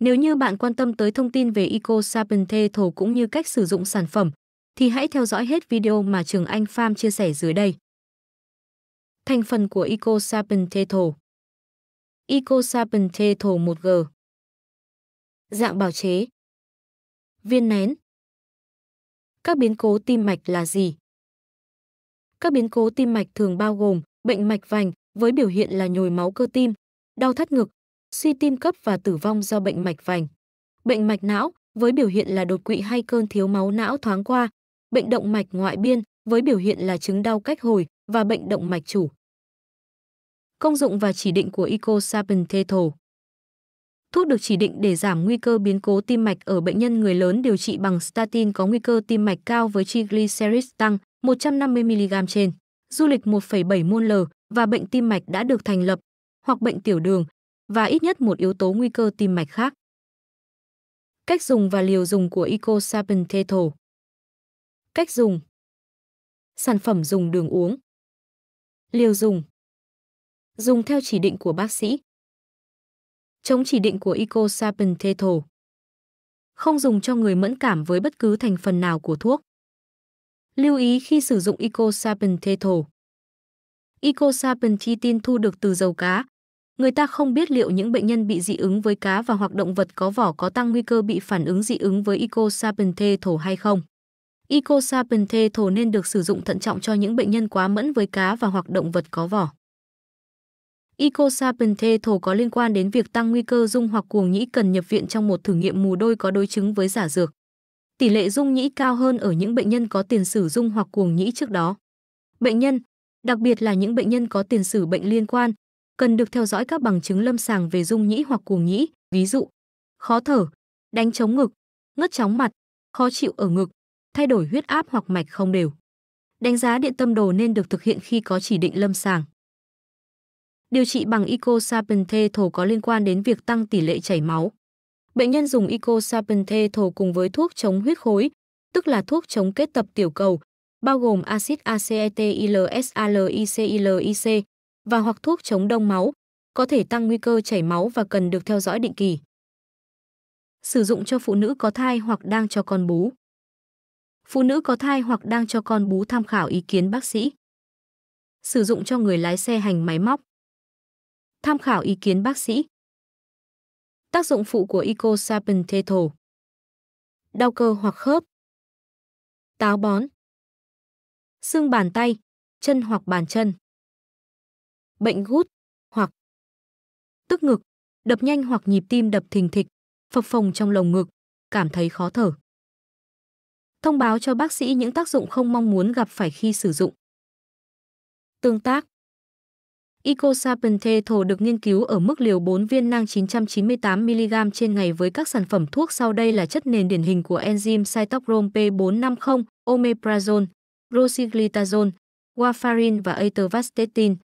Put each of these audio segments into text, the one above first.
Nếu như bạn quan tâm tới thông tin về Eco Serpenthal cũng như cách sử dụng sản phẩm, thì hãy theo dõi hết video mà Trường Anh Farm chia sẻ dưới đây. Thành phần của Eco Serpenthal Eco Serpenthal 1G Dạng bào chế Viên nén Các biến cố tim mạch là gì? Các biến cố tim mạch thường bao gồm bệnh mạch vành với biểu hiện là nhồi máu cơ tim, đau thắt ngực, suy tim cấp và tử vong do bệnh mạch vành. Bệnh mạch não với biểu hiện là đột quỵ hay cơn thiếu máu não thoáng qua, bệnh động mạch ngoại biên với biểu hiện là chứng đau cách hồi và bệnh động mạch chủ. Công dụng và chỉ định của Ecosapenthetal Thuốc được chỉ định để giảm nguy cơ biến cố tim mạch ở bệnh nhân người lớn điều trị bằng statin có nguy cơ tim mạch cao với triglycerides tăng 150mg trên, du lịch 1,7 mol l và bệnh tim mạch đã được thành lập, hoặc bệnh tiểu đường và ít nhất một yếu tố nguy cơ tim mạch khác. Cách dùng và liều dùng của Eco Sapentato Cách dùng Sản phẩm dùng đường uống Liều dùng Dùng theo chỉ định của bác sĩ Chống chỉ định của Eco Sapentato Không dùng cho người mẫn cảm với bất cứ thành phần nào của thuốc. Lưu ý khi sử dụng Eco Sapentato chi Sapentin thu được từ dầu cá, người ta không biết liệu những bệnh nhân bị dị ứng với cá và hoặc động vật có vỏ có tăng nguy cơ bị phản ứng dị ứng với Ecosapenthethol hay không. Ecosapenthethol nên được sử dụng thận trọng cho những bệnh nhân quá mẫn với cá và hoặc động vật có vỏ. Ecosapenthethol có liên quan đến việc tăng nguy cơ dung hoặc cuồng nhĩ cần nhập viện trong một thử nghiệm mù đôi có đối chứng với giả dược. Tỷ lệ dung nhĩ cao hơn ở những bệnh nhân có tiền sử dung hoặc cuồng nhĩ trước đó. Bệnh nhân, đặc biệt là những bệnh nhân có tiền sử bệnh liên quan cần được theo dõi các bằng chứng lâm sàng về dung nhĩ hoặc cuồng nhĩ, ví dụ khó thở, đánh chống ngực, ngất chóng mặt, khó chịu ở ngực, thay đổi huyết áp hoặc mạch không đều. Đánh giá điện tâm đồ nên được thực hiện khi có chỉ định lâm sàng. Điều trị bằng thổ có liên quan đến việc tăng tỷ lệ chảy máu. Bệnh nhân dùng thổ cùng với thuốc chống huyết khối, tức là thuốc chống kết tập tiểu cầu, bao gồm axit ACETILSALICILIC, e và hoặc thuốc chống đông máu, có thể tăng nguy cơ chảy máu và cần được theo dõi định kỳ. Sử dụng cho phụ nữ có thai hoặc đang cho con bú. Phụ nữ có thai hoặc đang cho con bú tham khảo ý kiến bác sĩ. Sử dụng cho người lái xe hành máy móc. Tham khảo ý kiến bác sĩ. Tác dụng phụ của Ecosapentetal. Đau cơ hoặc khớp. Táo bón. Xương bàn tay, chân hoặc bàn chân bệnh gút hoặc tức ngực, đập nhanh hoặc nhịp tim đập thình thịch, phập phồng trong lồng ngực, cảm thấy khó thở. Thông báo cho bác sĩ những tác dụng không mong muốn gặp phải khi sử dụng. Tương tác Icosapente được nghiên cứu ở mức liều 4 viên nang 998mg trên ngày với các sản phẩm thuốc sau đây là chất nền điển hình của enzyme cytochrome P450, omeprazole, rosiglitazone, warfarin và atorvastatin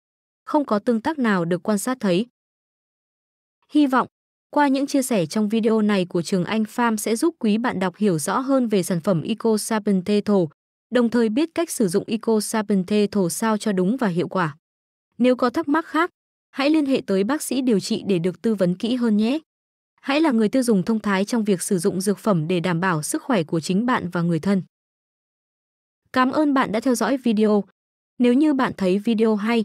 không có tương tác nào được quan sát thấy. Hy vọng, qua những chia sẻ trong video này của Trường Anh Farm sẽ giúp quý bạn đọc hiểu rõ hơn về sản phẩm Eco Sapin Tetal, đồng thời biết cách sử dụng Eco Sapin Tetal sao cho đúng và hiệu quả. Nếu có thắc mắc khác, hãy liên hệ tới bác sĩ điều trị để được tư vấn kỹ hơn nhé. Hãy là người tiêu dùng thông thái trong việc sử dụng dược phẩm để đảm bảo sức khỏe của chính bạn và người thân. Cảm ơn bạn đã theo dõi video. Nếu như bạn thấy video hay,